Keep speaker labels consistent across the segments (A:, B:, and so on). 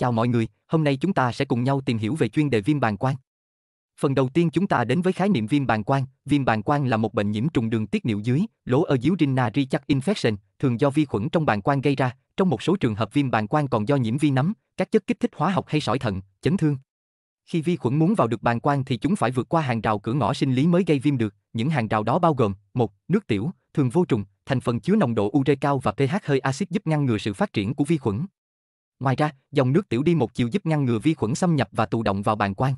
A: Chào mọi người, hôm nay chúng ta sẽ cùng nhau tìm hiểu về chuyên đề viêm bàn quang. Phần đầu tiên chúng ta đến với khái niệm viêm bàn quang. Viêm bàn quang là một bệnh nhiễm trùng đường tiết niệu dưới, lỗ ở dưới urinary tract infection, thường do vi khuẩn trong bàn quang gây ra. Trong một số trường hợp viêm bàn quang còn do nhiễm vi nấm, các chất kích thích hóa học hay sỏi thận, chấn thương. Khi vi khuẩn muốn vào được bàn quang thì chúng phải vượt qua hàng rào cửa ngõ sinh lý mới gây viêm được. Những hàng rào đó bao gồm: một, Nước tiểu, thường vô trùng, thành phần chứa nồng độ ure cao và pH hơi axit giúp ngăn ngừa sự phát triển của vi khuẩn. Ngoài ra, dòng nước tiểu đi một chiều giúp ngăn ngừa vi khuẩn xâm nhập và tụ động vào bàng quang.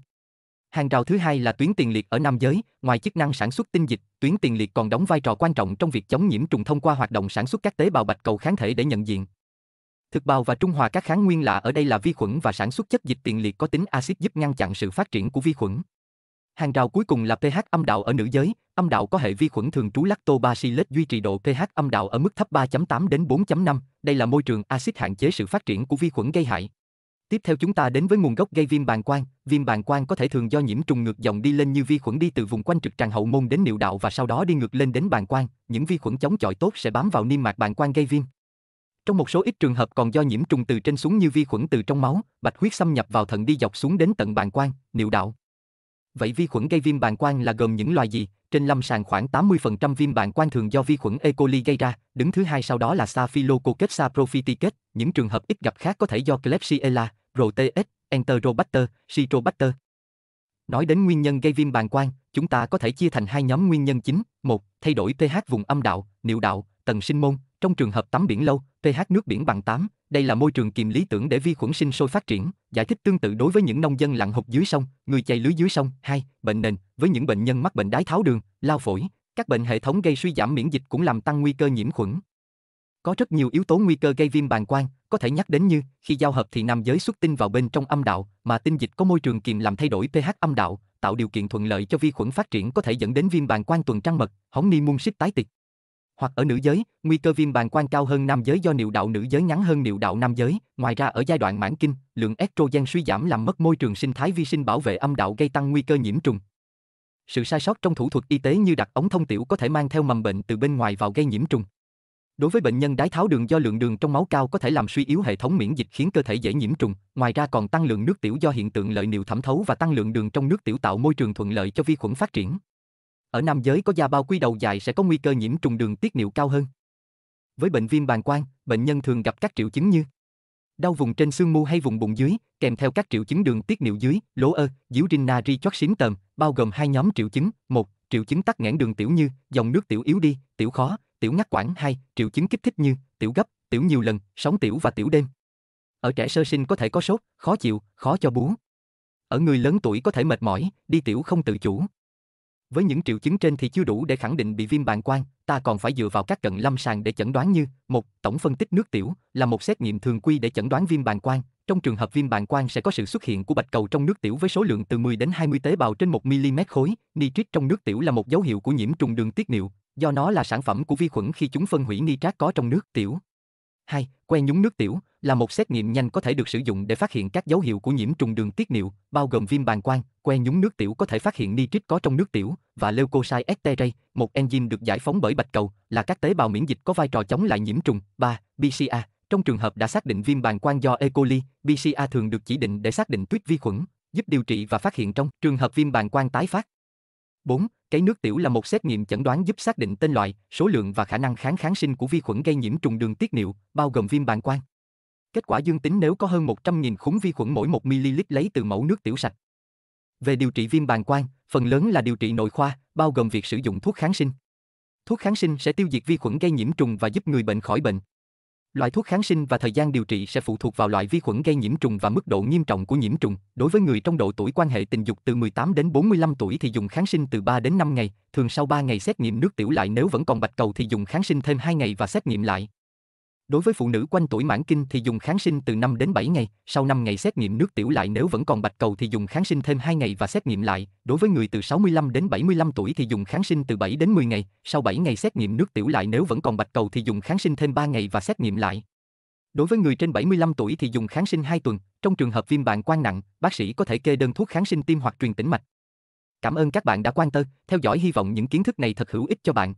A: Hàng rào thứ hai là tuyến tiền liệt ở nam giới, ngoài chức năng sản xuất tinh dịch, tuyến tiền liệt còn đóng vai trò quan trọng trong việc chống nhiễm trùng thông qua hoạt động sản xuất các tế bào bạch cầu kháng thể để nhận diện. Thực bào và trung hòa các kháng nguyên lạ ở đây là vi khuẩn và sản xuất chất dịch tiền liệt có tính axit giúp ngăn chặn sự phát triển của vi khuẩn. Hàng rào cuối cùng là pH âm đạo ở nữ giới, âm đạo có hệ vi khuẩn thường trú lactobacillus duy trì độ pH âm đạo ở mức thấp 3.8 đến 4.5, đây là môi trường axit hạn chế sự phát triển của vi khuẩn gây hại. Tiếp theo chúng ta đến với nguồn gốc gây viêm bàn quang, viêm bàn quang có thể thường do nhiễm trùng ngược dòng đi lên như vi khuẩn đi từ vùng quanh trực tràng hậu môn đến niệu đạo và sau đó đi ngược lên đến bàn quang, những vi khuẩn chống chọi tốt sẽ bám vào niêm mạc bàn quang gây viêm. Trong một số ít trường hợp còn do nhiễm trùng từ trên xuống như vi khuẩn từ trong máu, bạch huyết xâm nhập vào thận đi dọc xuống đến tận bàn quang, niệu đạo. Vậy vi khuẩn gây viêm bàn quang là gồm những loài gì? Trên lâm sàng khoảng 80% viêm bàn quang thường do vi khuẩn E. coli gây ra, đứng thứ hai sau đó là Staphylococcus saprophyticus, những trường hợp ít gặp khác có thể do Klebsiella, Rotes, Enterobacter, Citrobacter. Nói đến nguyên nhân gây viêm bàn quang, chúng ta có thể chia thành hai nhóm nguyên nhân chính. một, Thay đổi pH vùng âm đạo, niệu đạo, tầng sinh môn, trong trường hợp tắm biển lâu, pH nước biển bằng 8, đây là môi trường kiềm lý tưởng để vi khuẩn sinh sôi phát triển, giải thích tương tự đối với những nông dân lặn hụt dưới sông, người chày lưới dưới sông. 2. Bệnh nền, với những bệnh nhân mắc bệnh đái tháo đường, lao phổi, các bệnh hệ thống gây suy giảm miễn dịch cũng làm tăng nguy cơ nhiễm khuẩn. Có rất nhiều yếu tố nguy cơ gây viêm bàng quang, có thể nhắc đến như khi giao hợp thì nam giới xuất tinh vào bên trong âm đạo, mà tinh dịch có môi trường kiềm làm thay đổi pH âm đạo, tạo điều kiện thuận lợi cho vi khuẩn phát triển có thể dẫn đến viêm bàng quang tuần trăng mật, hóng ni mung xích tái tịch hoặc ở nữ giới, nguy cơ viêm bàng quang cao hơn nam giới do niệu đạo nữ giới ngắn hơn niệu đạo nam giới. Ngoài ra ở giai đoạn mãn kinh, lượng estrogen suy giảm làm mất môi trường sinh thái vi sinh bảo vệ âm đạo gây tăng nguy cơ nhiễm trùng. Sự sai sót trong thủ thuật y tế như đặt ống thông tiểu có thể mang theo mầm bệnh từ bên ngoài vào gây nhiễm trùng. Đối với bệnh nhân đái tháo đường do lượng đường trong máu cao có thể làm suy yếu hệ thống miễn dịch khiến cơ thể dễ nhiễm trùng, ngoài ra còn tăng lượng nước tiểu do hiện tượng lợi niệu thẩm thấu và tăng lượng đường trong nước tiểu tạo môi trường thuận lợi cho vi khuẩn phát triển. Ở nam giới có da bao quy đầu dài sẽ có nguy cơ nhiễm trùng đường tiết niệu cao hơn. Với bệnh viêm bàng quang, bệnh nhân thường gặp các triệu chứng như đau vùng trên xương mu hay vùng bụng dưới, kèm theo các triệu chứng đường tiết niệu dưới, lỗ ơ, díu rinh nari chót xím tờm, bao gồm hai nhóm triệu chứng, một, triệu chứng tắc nghẽn đường tiểu như dòng nước tiểu yếu đi, tiểu khó, tiểu ngắt quãng hai, triệu chứng kích thích như tiểu gấp, tiểu nhiều lần, sóng tiểu và tiểu đêm. Ở trẻ sơ sinh có thể có sốt, khó chịu, khó cho bú. Ở người lớn tuổi có thể mệt mỏi, đi tiểu không tự chủ. Với những triệu chứng trên thì chưa đủ để khẳng định bị viêm bàng quang, ta còn phải dựa vào các cận lâm sàng để chẩn đoán như một tổng phân tích nước tiểu là một xét nghiệm thường quy để chẩn đoán viêm bàng quang. Trong trường hợp viêm bàng quang sẽ có sự xuất hiện của bạch cầu trong nước tiểu với số lượng từ 10 đến 20 tế bào trên 1 mm khối. Nitrit trong nước tiểu là một dấu hiệu của nhiễm trùng đường tiết niệu, do nó là sản phẩm của vi khuẩn khi chúng phân hủy nitrat có trong nước tiểu. 2. Que nhúng nước tiểu là một xét nghiệm nhanh có thể được sử dụng để phát hiện các dấu hiệu của nhiễm trùng đường tiết niệu, bao gồm viêm bàng quang. Que nhúng nước tiểu có thể phát hiện nitrit có trong nước tiểu và leukocyte esterase, một enzyme được giải phóng bởi bạch cầu, là các tế bào miễn dịch có vai trò chống lại nhiễm trùng. 3. BCA trong trường hợp đã xác định viêm bàng quang do E. coli, BCA thường được chỉ định để xác định tuyết vi khuẩn, giúp điều trị và phát hiện trong trường hợp viêm bàng quang tái phát. 4. Cái nước tiểu là một xét nghiệm chẩn đoán giúp xác định tên loại, số lượng và khả năng kháng kháng sinh của vi khuẩn gây nhiễm trùng đường tiết niệu, bao gồm viêm bàng quang. Kết quả dương tính nếu có hơn 100.000 khúng vi khuẩn mỗi 1 ml lấy từ mẫu nước tiểu sạch. Về điều trị viêm bàng quang, phần lớn là điều trị nội khoa, bao gồm việc sử dụng thuốc kháng sinh. Thuốc kháng sinh sẽ tiêu diệt vi khuẩn gây nhiễm trùng và giúp người bệnh khỏi bệnh. Loại thuốc kháng sinh và thời gian điều trị sẽ phụ thuộc vào loại vi khuẩn gây nhiễm trùng và mức độ nghiêm trọng của nhiễm trùng. Đối với người trong độ tuổi quan hệ tình dục từ 18 đến 45 tuổi thì dùng kháng sinh từ 3 đến 5 ngày, thường sau 3 ngày xét nghiệm nước tiểu lại nếu vẫn còn bạch cầu thì dùng kháng sinh thêm 2 ngày và xét nghiệm lại. Đối với phụ nữ quanh tuổi mãn kinh thì dùng kháng sinh từ 5 đến 7 ngày, sau 5 ngày xét nghiệm nước tiểu lại nếu vẫn còn bạch cầu thì dùng kháng sinh thêm 2 ngày và xét nghiệm lại. Đối với người từ 65 đến 75 tuổi thì dùng kháng sinh từ 7 đến 10 ngày, sau 7 ngày xét nghiệm nước tiểu lại nếu vẫn còn bạch cầu thì dùng kháng sinh thêm 3 ngày và xét nghiệm lại. Đối với người trên 75 tuổi thì dùng kháng sinh 2 tuần, trong trường hợp viêm bàng quang nặng, bác sĩ có thể kê đơn thuốc kháng sinh tim hoặc truyền tĩnh mạch. Cảm ơn các bạn đã quan tâm, theo dõi hy vọng những kiến thức này thật hữu ích cho bạn.